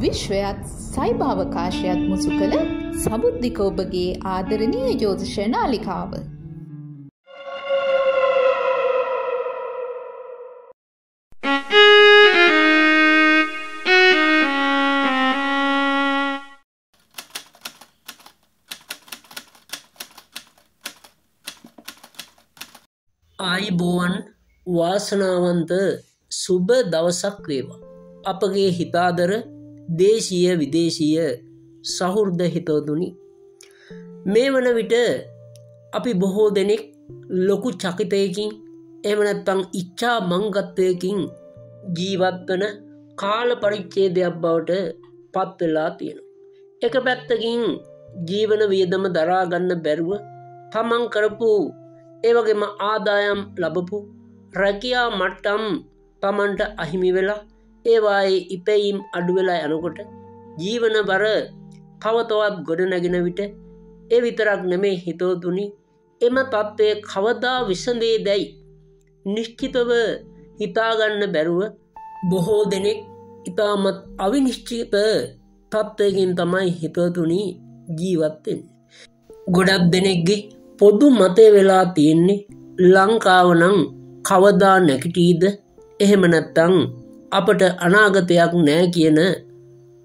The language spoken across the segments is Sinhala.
විශ්වයත් සයිභාවකාශයත් මුසු කළ සබුද්ධික ඔබගේ ආදරණීය ජෝතිෂ නාලිකාව. ආයිබෝවන් වාසනාවන්ත සුබ දවසක් වේවා. අපගේ හිතාදර දේශීය විදේශීය සහෘර්ද හිතෝදුනි. මේ වන විට අපි බොහෝ දෙනෙක් ලොකු චකිතයකින් එමනැත්තං ඉච්චා මංගත්වයකින් ජීවත්වන කාල පරිච්චේදයක් බවට පත්වෙලා තියෙන. එක පැත්තකින් ජීවන වියදම දරාගන්න බැරුව තමන් කරපු ඒවගේම ආදායම් ලබපු රැකයා මට්ටම් තමන්ට අහිමි වෙලා ඒවායි ඉපැයිම් අඩුවෙලා යනකොට ජීවන බර තවතවත් ගොඩනැගෙන විට ඒ විතරක් නෙමේ හිතෝතුනි එම තත්ත්වය කවදා විසඳේ දැයි නිශ්චිතව හිතාගන්න බැරුව බොහෝ දෙනෙක් ඉතාමත් අවිනිශ්චිත තත්ත්වයකින් තමයි හිතතුනි ජීවත්තෙන්. ගොඩක් දෙනෙක්ගේ පොදු මතය වෙලා තියෙන්නේ ලංකාවනං කවදා නැකිටීද එහෙමනැත්තං අපට අනාගතයක් නෑ කියන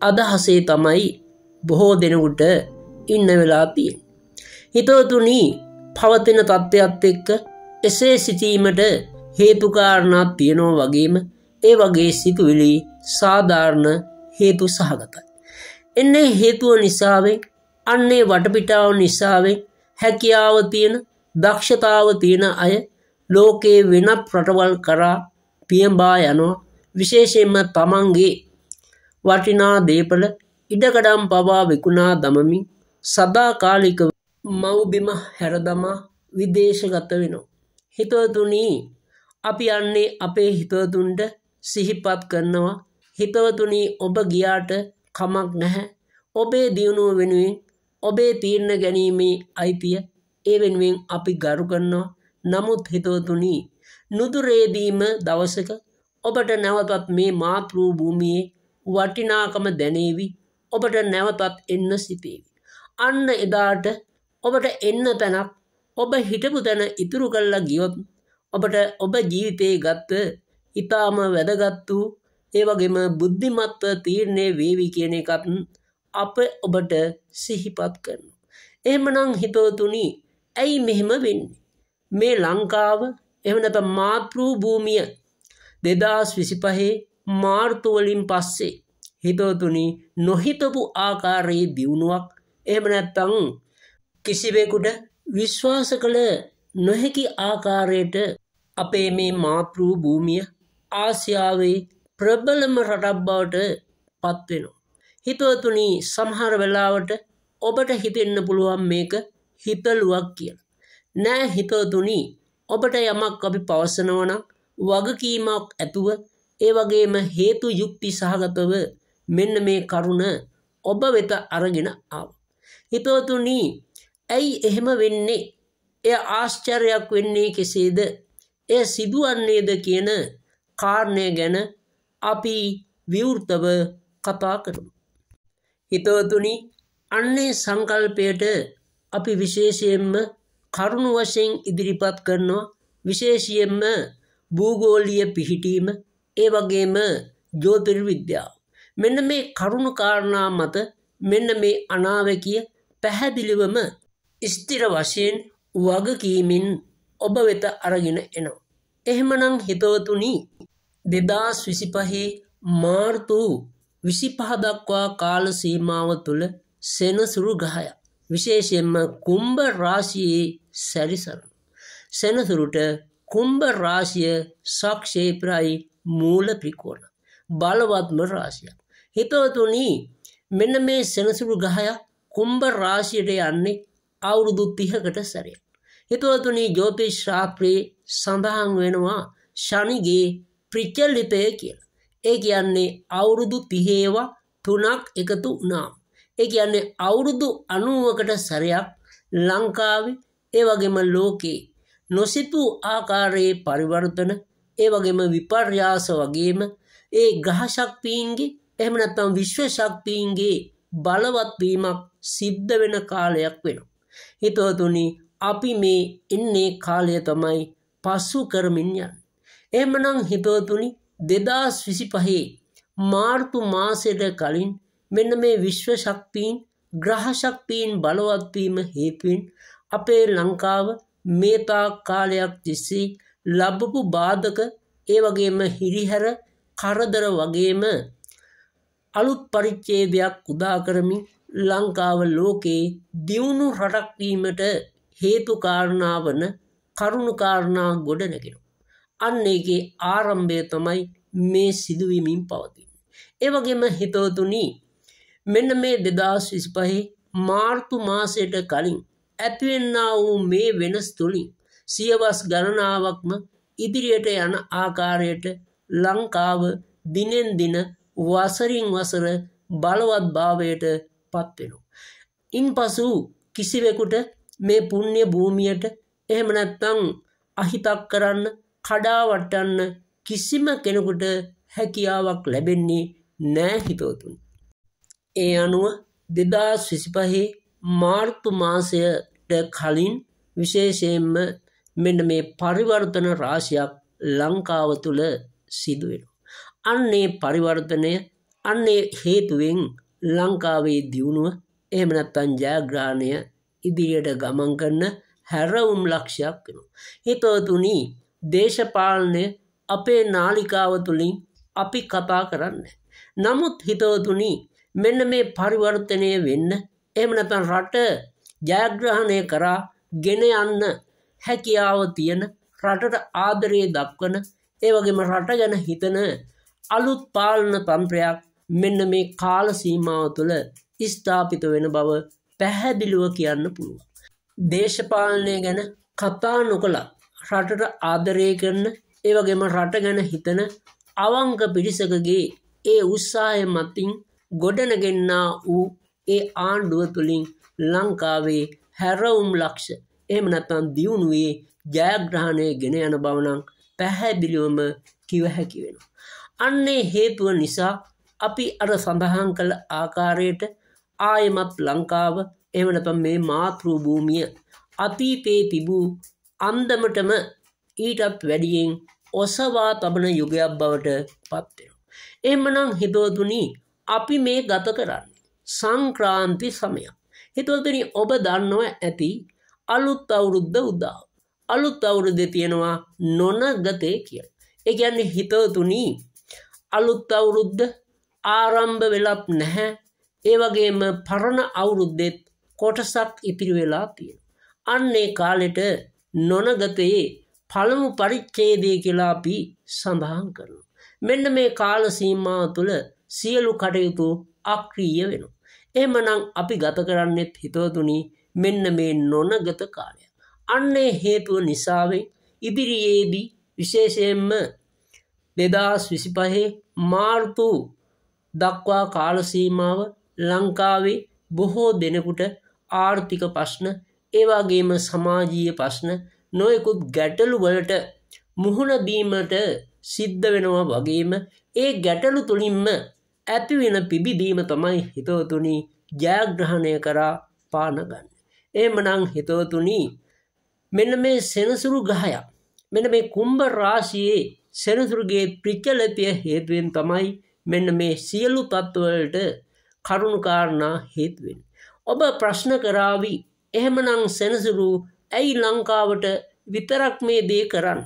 අදහසේ තමයි බොහෝ දෙනකුට ඉන්න වෙලාතිය. හිතවතුනී පවතින තත්ත්වයක් එක්ක එසේ සිතීමට හේතුකාරණත් තියෙනෝ වගේම ඒ වගේ සිතුවිලි සාධාරණ හේතු සහගතයි. එන්නේ හේතුව නිසාවෙන් අන්නේ වටපිටාව නිසාවෙන් හැකියාව තියෙන දක්ෂතාව තියෙන අය ලෝකයේ වෙනත් රටවල් කරා පියඹා යනවා විශේෂයෙන්ම තමන්ගේ වටිනා දේපල ඉඩකඩම් පවා විකුණා දමමින් සදාකාලික මව්බිම හැරදමා විදේශගත වෙනවා. හිතවතුනී අපි යන්නේ අපේ හිතවතුන්ට සිහිපත් කරනවා හිතවතුනී ඔබ ගියාට කමක් නැහැ ඔබේ දියුණුව වෙනුවෙන් ඔබේ තීරණ ගැනීමේ අයිතිය ඒ වෙනුවෙන් අපි ගරු කරනවා නමුත් හිතවතුනී නුදුරේදීම දවසක ඔබට නැවතත් මේ මාතෘ භූමියේ වටිනාකම දැනේවි ඔබට නැවතත් එන්න සිටේවි. අන්න එදාට ඔබට එන්න තැනක් ඔබ හිටපු තැන ඉතුරු කල්ලා ගියොත් ඔබට ඔබ ජීවිතයේ ගත්ත ඉතාම වැදගත්තු ඒවගේම බුද්ධිමත්ව තීරණය වේවි කියන එකත් අප ඔබට සිහිපත් කරන. එහෙමනං හිතෝතුනි ඇයි මෙහෙම වෙන්න. මේ ලංකාව එහනත මාතෘ භූමිය දෙදස් විසිපහේ මාර්තුවලින් පස්සේ හිතවතුනි නොහිතපු ආකාරයේ දියුණුවක් එහෙම නැත්තං කිසිවෙකුට විශ්වාස කළ නොහැකි ආකාරයට අපේ මේ මාතෘ භූමිය ආසියාවේ ප්‍රබලම රටක් බවට පත්වෙනවා. හිතවතුනි සමහර වෙලාවට ඔබට හිතෙන්න පුළුවන් මේක හිතලුවක් කියලා. නෑ හිතවතුනි ඔබට යමක් අපි පවසනවනම් වගකීමක් ඇතුව ඒ වගේම හේතු යුක්ති සහගතව මෙන්න මේ කරුණ ඔබ වෙත අරගෙන ආව. හිතවතුනී ඇයි එහෙම වෙන්නේ එය ආශ්චර්යක් වෙන්නේ කෙසේද එය සිදුවන්නේද කියන කාරණය ගැන අපි විවෘතව කතා කරමු. හිතවතුනි අන්නේ සංකල්පයට අපි විශේෂයෙන්ම කරුණු වශයෙන් ඉදිරිපත් කරනවා විශේෂයෙන්ම භූගෝලිය පිහිටීම ඒ වගේම ජෝතිර්විද්‍යා. මෙන්න මේ කරුණුකාරණා මත මෙන්න මේ අනාවැකිය පැහැදිලිවම ස්තිර වශයෙන් වගකීමින් ඔබ වෙත අරගෙන එනවා. එහෙමනං හිතවතුනි දෙදස් විසිපහේ මාර්තු විසිපහදක්වා කාල සීමාව තුළ සෙනසුරු ගහය. විශේෂයෙන්ම කුම්භ රාශයේ සැරිසරන. සෙනසුරුට කුම්භ රාශිය සක්ෂේප්‍රයි මූල ත්‍රිකෝණ බලවත්ම රාශියක් හිතවතුනි මෙන්න මේ සෙනසුරු ගහය කුම්භ රාශියට යන්නේ අවුරුදු 30කට සැරයක් හිතවතුනි ජ්‍යොතිෂ ශාස්ත්‍රයේ සඳහන් වෙනවා ශනිගේ ප්‍රචලිතය කියලා ඒ කියන්නේ අවුරුදු 30ව තුනක් එකතු වුණාම ඒ කියන්නේ අවුරුදු 90කට සැරයක් ලංකාවේ ඒ වගේම ලෝකේ නොසිතූ ආකාරයේ පරිවර්තන ඒ වගේම විපර්යාස වගේම ඒ ග්‍රහශක්තිීන්ගේ එහෙම නැත්තම් විශ්ව ශක්තිීන්ගේ බලවත්වීමක් සිද්ධ වෙන කාලයක් වෙනවා. හිතවතුනි අපි මේ එන්නේ කාලය තමයි පස්සු කරමින් යන්. එමනම් හිතවතුනි දෙදස් විසි පහේ මාර්තු මාසයට කලින් මෙන්න මේ විශ්ව ශක්තිීන් ග්‍රහශක්තිීන් බලවත්වීම හේතුවෙන් අපේ ලංකාව මේතා කාලයක් තිස්සේ ලබපු බාධක ඒ වගේම හිරිහැර කරදර වගේම අලුත් පරිච්ඡේදයක් උදා කරමින් ලංකාව ලෝකේ දියුණු රටක් වීමට හේතු කාරණා වන කරුණු කාරණා ගොඩනැගෙනවා. අන්න ඒකේ ආරම්භය තමයි මේ සිදුවීමින් පවතින්නේ. ඒ වගේම හිතවතුනි මෙන්න මේ 2025 මාර්තු මාසයට කලින් ඇතිවෙන්නා වූ මේ වෙනස් තුළින් සියවස් ගණනාවක්ම ඉදිරියට යන ආකාරයට ලංකාව දිනෙන් දින වසරින් වසර බලවත් භාවයට පත්වෙනු. ඉන් පසු කිසිවෙකුට මේ පුුණ්‍ය භූමියට එහෙම නැත්තං අහිතක් කරන්න කඩාවටන්න කිසිම කෙනෙකුට හැකියාවක් ලැබෙන්නේ නෑහිතවතුන්. ඒ අනුව දෙදස් විසිපහේ මාර්තු මාසය කලින් විශේෂයෙන්ම මෙන්න මේ පරිවර්තන රාශියක් ලංකාව තුළ සිදුවෙන. අන්නේ පරිවර්තනය අන්නේ හේතුවෙන් ලංකාවේ දියුණුව එහමනත්තන් ජයග්‍රාණය ඉදිරියට ගමන් කරන හැරවුම් ලක්ෂයක් වෙන. හිතවතුනී දේශපාලනය අපේ නාලිකාව තුළින් අපි කතා කරන්න. නමුත් හිතවතුනී මෙන්න මේ පරිවර්තනය වෙන්න එමනතන් රට ජයග්‍රහණය කරා ගෙන යන්න හැකියාව තියෙන රටට ආදරයේ දක්වන ඒවගේම රට ගැන හිතන අලුත් පාලන තන්ත්‍රයක් මෙන්න මේ කාල සීමාව තුළ ස්ථාපිත වෙන බව පැහැදිලිව කියන්න පුළුවන්. දේශපාලනය ගැන කතා නොකළා රටට ආදරය කරන ඒවගේම රට ගැන හිතන අවංක පිරිසකගේ ඒ උත්සාහය මතින් ගොඩනගෙන්න්නා වූ ඒ ආණ්ඩුව තුළින් ලංකාවේ හැරවුම් ලක්ෂ එම නැතන් දියුණුවේ ජයග්‍රහණය ගෙන යන බවනං පැහැදිලිවම කිව හැකි වෙන. අන්නේ හේතුව නිසා අපි අර සඳහන් කළ ආකාරයට ආයමත් ලංකාව එමනතම් මේ මාතෘභූමිය අතීතේ තිබූ අන්දමටම ඊටත් වැඩියෙන් ඔසවා තබන යුගයක් බවට පත්වෙන. එමනම් හිදෝතුනී අපි මේ ගත කරන්න සංක්‍රාන්ති සමයක්. හිතවතන ඔබ දන්නව ඇති අලුත් අවුරුද්ධ උදා. අලුත් අවුරුද්ධ තියෙනවා නොනගතය කිය. එකන්නේ හිතවතුනී අලුත් අවුරුද්ධ ආරම්භ වෙලක් නැහැ ඒවගේම පරණ අවුරුද්දෙත් කොටසක් ඉතිරි වෙලා තියෙන. අන්නේ කාලෙට නොනගතයේ පළමු පරිච්චේදය කියලා අපි සඳහන් කරනු. මෙන්න මේ කාලසීමා තුළ සියලු කටයුතු අක්‍රීය වෙනවා. එමනං අපි ගත කරන්නෙත් හිතවතුනි මෙන්න මේ නොනගත කාලය. අන්නේ හේතුව නිසාවෙන් ඉදිරියේදී විශේෂයෙන්ම දෙදස් විසිපහේ මාර්තු දක්වා කාලසීමාව ලංකාවේ බොහෝ දෙනෙකුට ආර්ථික ප්‍රශ්න ඒවාගේම සමාජීය ප්‍රශ්න නොයකුත් ගැටලු වලට මුහුණදීමට සිද්ධ වෙනවා වගේම ඒ ගැටලු තුළින්ම ඇතිවෙන පිබිදීම තමයි හිතෝතුනි ජයග්‍රහණය කරා පානගන්න. ඒමනං හිතෝතුනී මෙන්න මේ සෙනසුරු ගහයක් මෙන මේ කුම්භ රාශයේ සෙනසුරුගේ ප්‍රිච්චලතිය හේතුවෙන් තමයි මෙන්න මේ සියලු තත්ත්වලට කරුණුකාරණා හේතුවෙන්. ඔබ ප්‍රශ්න කරාවි එහෙමනං සෙනසුරු ඇයි ලංකාවට විතරක් මේ දේ කරන්න.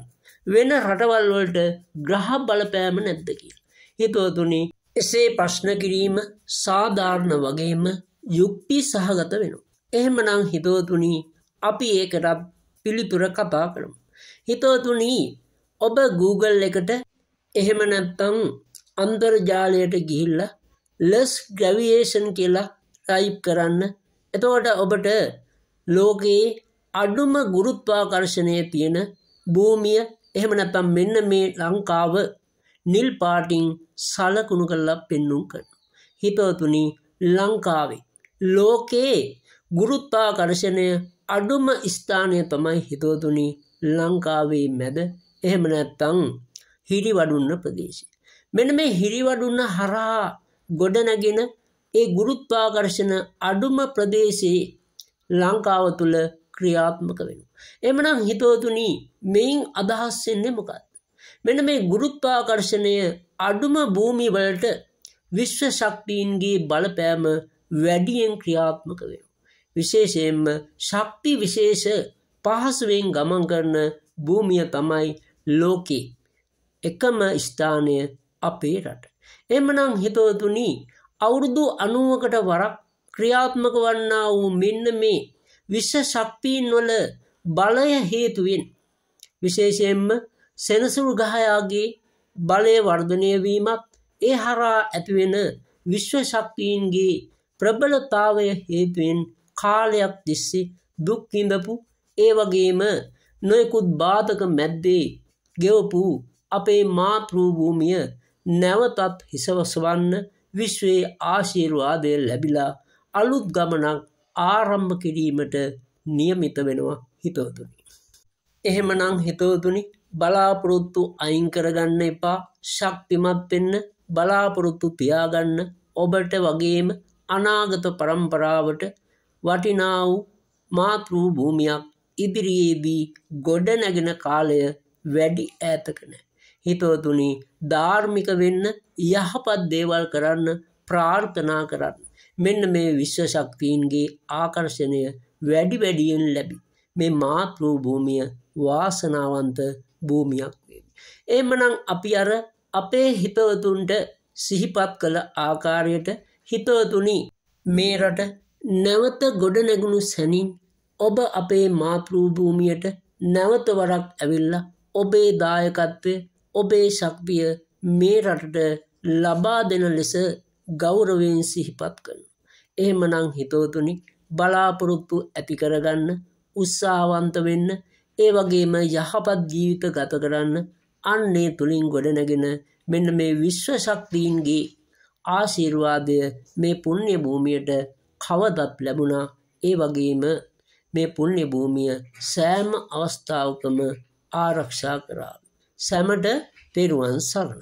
වෙන රටවල්වලට ග්‍රහ බලපෑම නැද්ද කියලා. හිතවතුනි එසේ ප්‍රශ්න කිරීම සාධාරණ වගේම යුක්ති සහගත වෙනු. එහෙමනං හිතවතුනී අපි ඒකට පිළිතුර කතා කරමු. හිතවතුනී ඔබ Google එකට එහෙමනැත්තං අන්තර්ජාලයට ගිහිල්ල ලෙස් ග්‍රවියේෂන් කියලා රයිප් කරන්න එතවට ඔබට ලෝකයේ අඩුම ගුරුත්වාකර්ශණය තියෙන භූමිය එහෙමනැතම් මෙන්න මේ ලංකාව නිල් පාටිං සලකුණු කරලා පෙන්නුම් කරන. හිතවතුනි ලංකාවේ. ලෝකයේ ගුරුත්තාකර්ශණය අඩුම ස්ථානය තමයි හිතවතුනි ලංකාවේ මැද එහෙමනැත්තං හිරිවඩුන්න ප්‍රදේශය. මෙන මේ හිරිවඩුන්න හරහා ගොඩනගෙන ඒ ගුරුත්වාකර්ශන අඩුම ප්‍රදේශයේ ලංකාව තුළ ක්‍රියාත්මක වෙන. එමනම් හිතෝතුනී මෙයින් අදහස්සෙන්නේ මොකද. මෙන මේ ගුරුත්වාකර්ශණය අඩුම භූමිවලට විශ්ව ශක්තිීන්ගේ බලපෑම වැඩියෙන් ක්‍රියාත්මක වෙන. විශේෂයෙන්ම ශක්ති විශේෂ පහසුවෙන් ගමන් කරන භූමිය තමයි ලෝකේ එකම ස්ථානය අපේ රට. එමනම් හිතෝතුනී අවුරුදු අනුවකට වරක් ක්‍රියාත්මක වන්නා වූ මෙන්න මේ විශ්ව ශක්තිීන් වල බලය හේතුවෙන් විශේෂයෙන්ම සෙනසුරු ගහයාගේ බලය වර්ධනය වීමත් ඒ හරා ඇතිවෙන විශ්ව ශක්තිීන්ගේ ප්‍රබලතාවය හේතුවෙන් කාලයක් තිස්සේ දුක්කිඳපු ඒ වගේම නොයකුත් බාධක මැද්දේ ගෙවපු අපේ මාතෘභූමිය නැවතත් හිසවසවන්න විශ්වයේ ආශීර්වාදය ලැබිලා අලුත් ගමනක් ආරම්භ කිරීමට නියමිත වෙනවා හිතවතුනි. එහෙමනං හිතවතුනි බලාපොරොත්තු අයින් කරගන්න එපා ශක්තිමත් වෙන්න බලාපොරොත්තු තියාගන්න ඔබට වගේම අනාගත પરම්පරාවට වටිනා වූ මාතෘ භූමියක් ඉදිරියේදී ගොඩ නැගෙන කාලය වැඩි ඈතක නැහැ. හිතවතුනි ධාර්මික වෙන්න යහපත් දේවල් කරන්න ප්‍රාර්ථනා කරන්න. මෙන්න මේ විශ්ව ශක්තියින්ගේ ආකර්ෂණය වැඩි වැඩියෙන් ලැබි. මේ මාතෘ භූමිය වාසනාවන්ත භූමියක් වේවි. එමනම් අපි අර අපේ හිතවතුන්ට සිහිපත් කළ ආකාරයට හිතවතුනි මේ රට නැවත ගොඩ නැගුණු සැනින් ඔබ අපේ මාතෘභූමියට නැවත වරක් ඇවිල්ලා ඔබේ දායකත්වය ඔබේ ශක්තිය මේ රටට ලබා දෙන ලෙස ගෞරවයෙන් සිහිපත් කරන. එහෙමනම් හිතවතුනි බලාපොරොත්තු ඇති කරගන්න උත්සාහවන්ත වෙන්න ඒ වගේම යහපත් ජීවිත ගත කරන්න අන්නේ තුළින් ගොඩනැගෙන මෙන්න මේ විශ්ව ශක්තිීන්ගේ ආශිර්වාදය මේ පුුණ්‍ය භූමියට කවදත් ලැබුණා ඒ වගේම මේ පුුණ්‍ය භූමිය සෑම අවස්ථාවකම ආරක්ෂා කරා. සැමට තෙරුවන් සරණ.